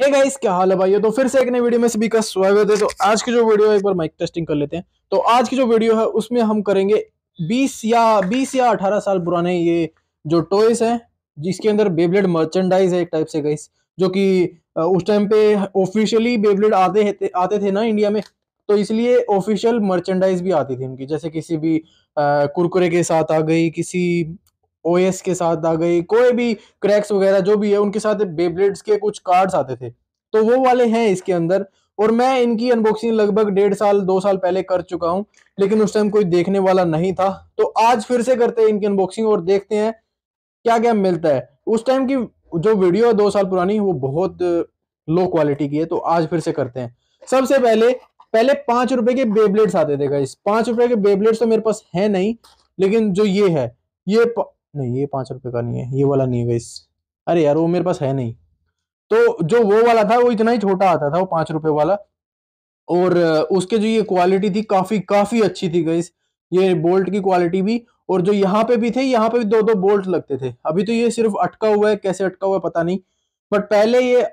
hey guys क्या हाल है भाइयों तो फिर से एक नई वीडियो में सभी का स्वागत है तो आज की जो वीडियो है एक बार माइक टेस्टिंग कर लेते हैं तो आज की जो वीडियो है उसमें हम करेंगे 20 या 20 या 18 साल पुराने ये जो टॉयज हैं जिसके अंदर बेबलेट मर्चेंडाइज है एक टाइप से गाइस जो कि उस टाइम पे ऑफिशियली बेबलेट आते थे आते थे ना इंडिया में तो इसलिए ऑफिशियल मर्चेंडाइज भी आती थी उनकी जैसे किसी भी कुरकुरे के साथ आ गई किसी ओएस के साथ आ गई कोई भी क्रैक्स वगैरह जो भी है उनके साथ बेब्लेड्स के कुछ कार्ड्स आते थे तो वो वाले हैं इसके अंदर और मैं इनकी अनबॉक्सिंग लगभग डेढ़ साल दो साल पहले कर चुका हूं लेकिन उस टाइम कोई देखने वाला नहीं था तो आज फिर से करते हैं इनकी अनबॉक्सिंग और देखते हैं क्या क्या मिलता है उस टाइम की जो वीडियो है दो साल पुरानी वो बहुत लो क्वालिटी की है तो आज फिर से करते हैं सबसे पहले पहले पांच रुपए के बेबलेट्स आते थे इस पांच रुपए के बेबलेट्स तो मेरे पास है नहीं लेकिन जो ये है ये नहीं ये पाँच रुपये का नहीं है ये वाला नहीं है इस अरे यार वो मेरे पास है नहीं तो जो वो वाला था वो इतना ही छोटा आता था वो पाँच रुपये वाला और उसके जो ये क्वालिटी थी काफ़ी काफ़ी अच्छी थी गई ये बोल्ट की क्वालिटी भी और जो यहाँ पे भी थे यहाँ पे भी दो दो बोल्ट लगते थे अभी तो ये सिर्फ अटका हुआ है कैसे अटका हुआ है पता नहीं बट पहले ये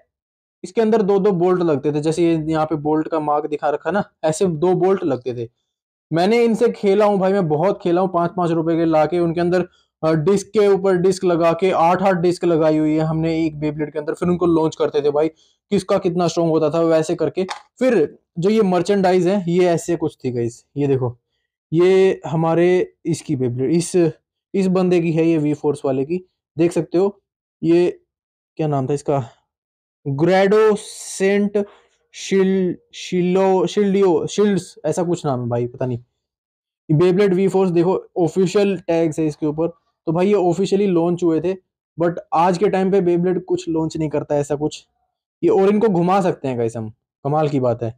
इसके अंदर दो दो बोल्ट लगते थे जैसे ये यहाँ पे बोल्ट का मार्क दिखा रखा ना ऐसे दो बोल्ट लगते थे मैंने इनसे खेला हूँ भाई मैं बहुत खेला हूँ पाँच पाँच रुपए के ला के उनके अंदर डिस्क के ऊपर डिस्क लगा के आठ आठ डिस्क लगाई हुई है हमने एक बेबलेट के अंदर फिर उनको लॉन्च करते थे भाई किसका कितना स्ट्रॉन्ग होता था वैसे करके फिर जो ये मर्चेंडाइज है ये ऐसे कुछ थी गाइज ये देखो ये हमारे इसकी बेबलेट इस इस बंदे की है ये वी फोर्स वाले की देख सकते हो ये क्या नाम था इसका ग्रेडो सेंट शिल शिलो शिल्डियो शिल्ड्स ऐसा कुछ नाम है भाई पता नहीं बेबलेट वी फोर्स देखो ऑफिशियल टैग्स है इसके ऊपर तो भाई ये ऑफिशियली लॉन्च हुए थे बट आज के टाइम पे बेबलेट कुछ लॉन्च नहीं करता ऐसा कुछ ये और इनको घुमा सकते हैं कैसे हम कमाल की बात है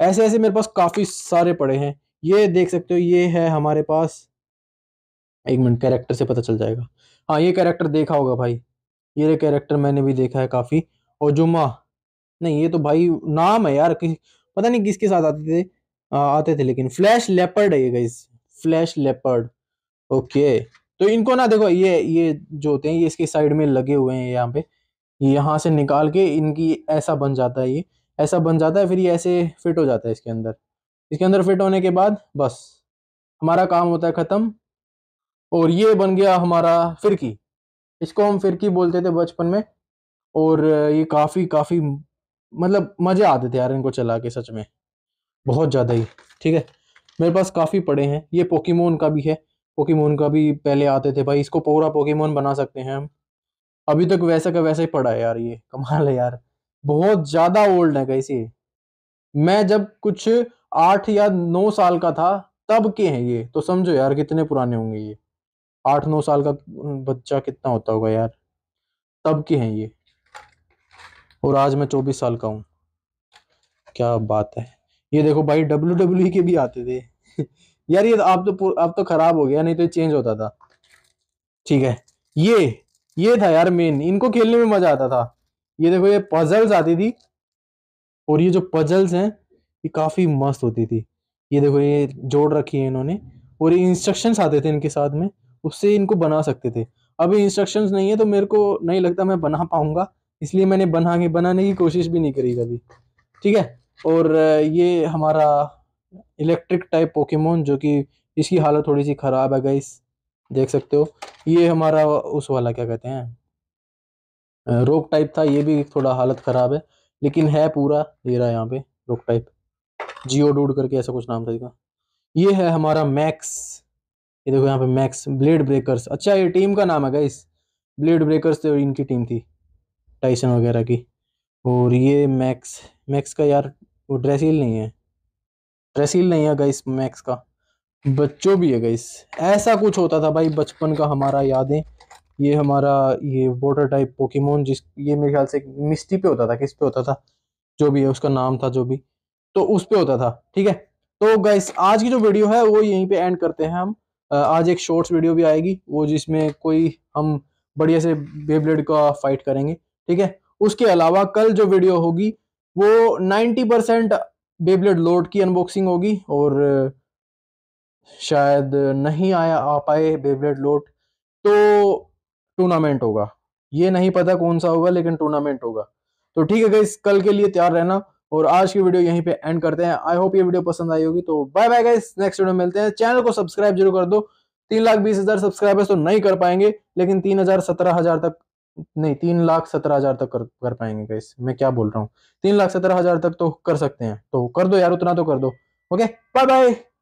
ऐसे ऐसे मेरे पास काफ़ी सारे पड़े हैं ये देख सकते हो ये है हमारे पास एक मिनट कैरेक्टर से पता चल जाएगा हाँ ये कैरेक्टर देखा होगा भाई ये कैरेक्टर मैंने भी देखा है काफ़ी और जुमा नहीं ये तो भाई नाम है यार किस पता नहीं किसके साथ आते थे आ, आते थे लेकिन फ्लैश लेपर्ड है ये गाइस फ्लैश लेपर्ड ओके तो इनको ना देखो ये ये जो होते हैं ये इसके साइड में लगे हुए हैं यहाँ पे यहाँ से निकाल के इनकी ऐसा बन जाता है ये ऐसा बन जाता है फिर ये ऐसे फिट हो जाता है इसके अंदर इसके अंदर फिट होने के बाद बस हमारा काम होता है ख़त्म और ये बन गया हमारा फिरकी इसको हम फिरकी बोलते थे बचपन में और ये काफ़ी काफ़ी मतलब मज़े आते थे यार इनको चला के सच में बहुत ज़्यादा ही ठीक है मेरे पास काफ़ी पड़े हैं ये पोकीमोन का भी है पोकेमोन का भी पहले आते थे भाई इसको पूरा पोकेमोन बना सकते हैं हम अभी तक वैसा का वैसा ही पड़ा है यार ये कमाल है यार बहुत ज़्यादा ओल्ड है कैसे मैं जब कुछ आठ या नौ साल का था तब के हैं ये तो समझो यार कितने पुराने होंगे ये आठ नौ साल का बच्चा कितना होता होगा यार तब के हैं ये और आज मैं चौबीस साल का हूँ क्या बात है ये देखो भाई डब्ल्यू डब्ल्यू e के भी आते थे यार ये आप तो अब तो खराब हो गया नहीं तो ये चेंज होता था ठीक है ये ये था यार मेन इनको खेलने में मजा आता था ये देखो ये पजल्स आती थी और ये जो पजल्स हैं ये काफ़ी मस्त होती थी ये देखो ये जोड़ रखी है इन्होंने और ये इंस्ट्रक्शंस आते थे इनके साथ में उससे इनको बना सकते थे अभी इंस्ट्रक्शंस नहीं है तो मेरे को नहीं लगता मैं बना पाऊंगा इसलिए मैंने बना के बनाने की कोशिश भी नहीं करी कभी ठीक है और ये हमारा इलेक्ट्रिक टाइप पोकेमोन जो कि इसकी हालत थोड़ी सी ख़राब है गई देख सकते हो ये हमारा उस वाला क्या कहते हैं रोक टाइप था ये भी थोड़ा हालत ख़राब है लेकिन है पूरा ये रहा यहाँ पे रोक टाइप जियो डूड करके ऐसा कुछ नाम था इसका ये है हमारा मैक्स ये देखो यहाँ पे मैक्स ब्लेड ब्रेकर्स अच्छा ये टीम का नाम है गई ब्लेड ब्रेकर्स तो इनकी टीम थी टाइसन वगैरह की और ये मैक्स मैक्स का यार वो ड्रेसिल नहीं है रेसील नहीं है गाइस मैक्स का बच्चों भी है गाइस ऐसा कुछ होता था भाई बचपन का हमारा यादें ये हमारा ये वाटर टाइप पोकेमोन जिस ये मेरे ख्याल से मिस्टी पे होता था किस पे होता था जो भी है उसका नाम था जो भी तो उस पे होता था ठीक है तो गाइस आज की जो वीडियो है वो यहीं पे एंड करते हैं हम आज एक शॉर्ट्स वीडियो भी आएगी वो जिसमें कोई हम बढ़िया से बेब्लेड का फाइट करेंगे ठीक है उसके अलावा कल जो वीडियो होगी वो नाइन्टी परसेंट बेबलेट लोड की अनबॉक्सिंग होगी और शायद नहीं आया आ पाए बेबलेट लोड तो टूर्नामेंट होगा ये नहीं पता कौन सा होगा लेकिन टूर्नामेंट होगा तो ठीक है गाइस कल के लिए तैयार रहना और आज की वीडियो यहीं पे एंड करते हैं आई होप ये वीडियो पसंद आई होगी तो bye bye guys next video मिलते हैं चैनल को सब्सक्राइब जरूर कर दो तीन लाख बीस हजार सब्सक्राइबर्स तो नहीं कर पाएंगे लेकिन तीन हजार सत्रह हजार तक नहीं तीन लाख सत्रह हजार तक कर कर पाएंगे गाइस मैं क्या बोल रहा हूँ तीन लाख सत्रह हजार तक तो कर सकते हैं तो कर दो यार उतना तो कर दो ओके बाय बाय